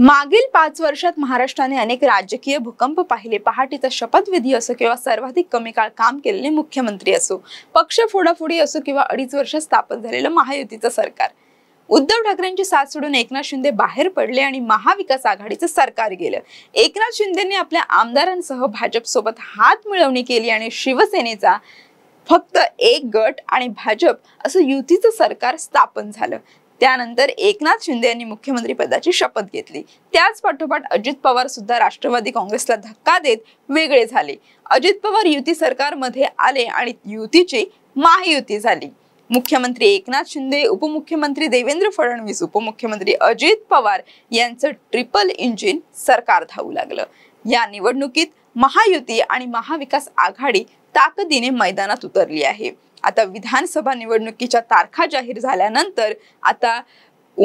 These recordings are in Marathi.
मागील पाच वर्षात महाराष्ट्राने अनेक राजकीय भूकंप पाहिले पहाटेचा शपथविधी असो किंवा सर्वाधिक कमी काळ काम केलेले मुख्यमंत्री असो पक्ष फोडाफोडी असो किंवा अडीच वर्ष स्थापन झालेलं महायुतीचं सरकार उद्धव ठाकरेंची साथ सोडून एकनाथ शिंदे बाहेर पडले आणि महाविकास आघाडीचं सरकार गेलं एकनाथ शिंदेने आपल्या आमदारांसह भाजप सोबत हात मिळवणी केली आणि शिवसेनेचा फक्त एक गट आणि भाजप असं युतीचं सरकार स्थापन झालं त्यानंतर एकनाथ शिंदे यांनी मुख्यमंत्री पदाची शपथ घेतली त्याच पाठोपाठ अजित पवार सुद्धा राष्ट्रवादी काँग्रेसला धक्का देत वेगळे झाले अजित पवार युती सरकारमध्ये आले आणि युतीची महायुती झाली मुख्यमंत्री एकनाथ शिंदे उपमुख्यमंत्री देवेंद्र फडणवीस उपमुख्यमंत्री अजित पवार यांचं ट्रिपल इंजिन सरकार धावू लागलं या निवडणुकीत महायुती आणि महाविकास आघाडी ताकदीने मैदानात उतरली आहे आता विधानसभा निवडणुकीच्या तारखा जाहीर झाल्यानंतर आता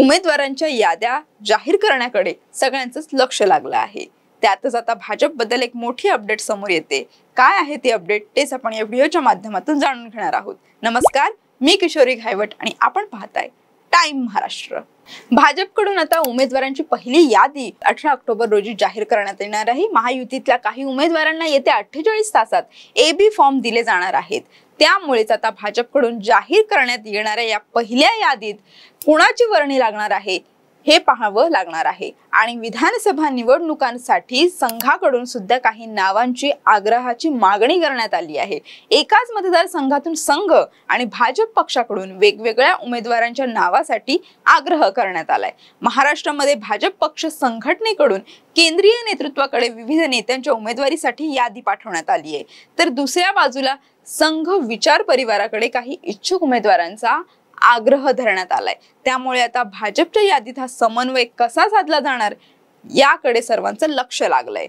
उमेदवारांच्या याद्या जाहीर करण्याकडे सगळ्यांचंच लक्ष लागलं आहे त्यातच आता भाजपबद्दल एक मोठी अपडेट समोर येते काय आहे ती अपडेट तेच आपण या व्हिडिओच्या माध्यमातून जाणून घेणार आहोत नमस्कार मी किशोरी घायवट आणि आपण पाहताय टाइम महाराष्ट्र भाजपकडून आता उमेदवारांची पहिली यादी अठरा ऑक्टोबर रोजी जाहीर करण्यात येणार आहे महायुतीतल्या काही उमेदवारांना येत्या अठ्ठेचाळीस तासात ए बी फॉर्म दिले जाणार आहेत त्यामुळेच आता भाजपकडून जाहीर करण्यात येणाऱ्या या पहिल्या यादीत कुणाची वर्णी लागणार आहे हे पाहावं लागणार आहे आणि विधानसभा निवडणुकांसाठी संघाकडून सुद्धा काही नावांची आग्रहाची मागणी करण्यात आली आहे एकाच मतदारसंघातून संघ आणि भाजप पक्षाकडून वेगवेगळ्या उमेदवारांच्या नावासाठी आग्रह करण्यात आलाय महाराष्ट्रामध्ये भाजप पक्ष संघटनेकडून केंद्रीय नेतृत्वाकडे विविध नेत्यांच्या उमेदवारीसाठी यादी पाठवण्यात आली आहे तर दुसऱ्या बाजूला संघ विचार परिवाराकडे काही इच्छुक उमेदवारांचा आग्रह धरण्यात आलाय त्यामुळे आता भाजपच्या यादीत हा समन्वय कसा साधला जाणार याकडे सर्वांचं लक्ष लागलंय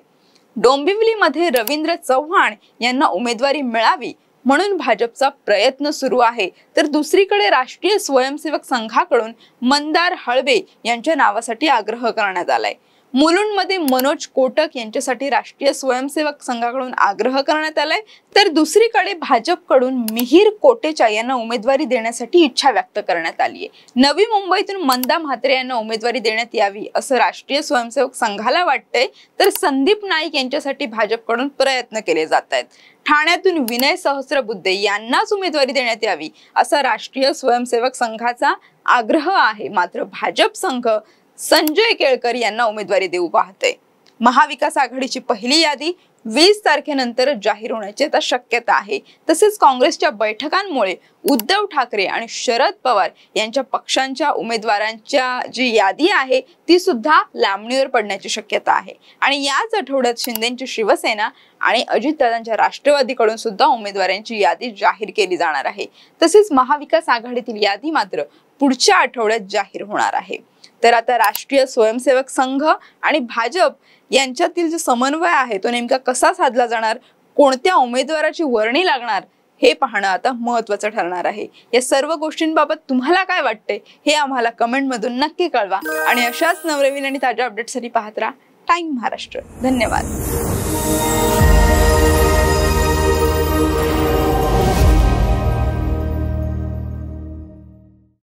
डोंबिवलीमध्ये रवींद्र चव्हाण यांना उमेदवारी मिळावी म्हणून भाजपचा प्रयत्न सुरू आहे तर दुसरीकडे राष्ट्रीय स्वयंसेवक संघाकडून मंदार हळवे यांच्या नावासाठी आग्रह करण्यात आलाय मुलुंडमध्ये मनोज कोटक यांच्यासाठी राष्ट्रीय स्वयंसेवक संघाकडून आग्रह करण्यात आलाय तर दुसरीकडे भाजपकडून मिहीर कोटेचा यांना उमेदवारी देण्यासाठी इच्छा व्यक्त करण्यात आली आहे नवी मुंबईतून मंदा म्हात्रे यांना उमेदवारी देण्यात यावी असं राष्ट्रीय स्वयंसेवक संघाला वाटतंय तर संदीप नाईक यांच्यासाठी भाजपकडून प्रयत्न केले जात आहेत ठाण्यातून विनय सहस्रबुद्धे यांनाच उमेदवारी देण्यात यावी असा राष्ट्रीय स्वयंसेवक संघाचा आग्रह आहे मात्र भाजप संघ संजय केळकर यांना उमेदवारी देऊ पाहते महाविकास आघाडीची पहिली यादी वीस तारखेनंतर जाहीर होण्याची आता शक्यता आहे तसेच काँग्रेसच्या बैठकांमुळे उद्धव ठाकरे आणि शरद पवार यांच्या पक्षांच्या उमेदवारांच्या जी यादी आहे ती सुद्धा लांबणीवर पडण्याची शक्यता आहे आणि याच आठवड्यात शिंदेची शिवसेना आणि अजितदादांच्या राष्ट्रवादीकडून सुद्धा उमेदवारांची यादी जाहीर केली जाणार आहे तसेच महाविकास आघाडीतील यादी मात्र पुढच्या आठवड्यात जाहीर होणार आहे तर आता राष्ट्रीय स्वयंसेवक संघ आणि भाजप यांच्यातील जो समन्वय आहे तो नेमका कसा साधला जाणार कोणत्या उमेदवाराची वर्णी लागणार हे पाहणं आता महत्वाचं ठरणार आहे या सर्व गोष्टींबाबत तुम्हाला काय वाटते हे आम्हाला कमेंट मधून नक्की कळवा आणि अशाच नवनवीन आणि ताज्या अपडेटसाठी पाहत राहा टाइम महाराष्ट्र धन्यवाद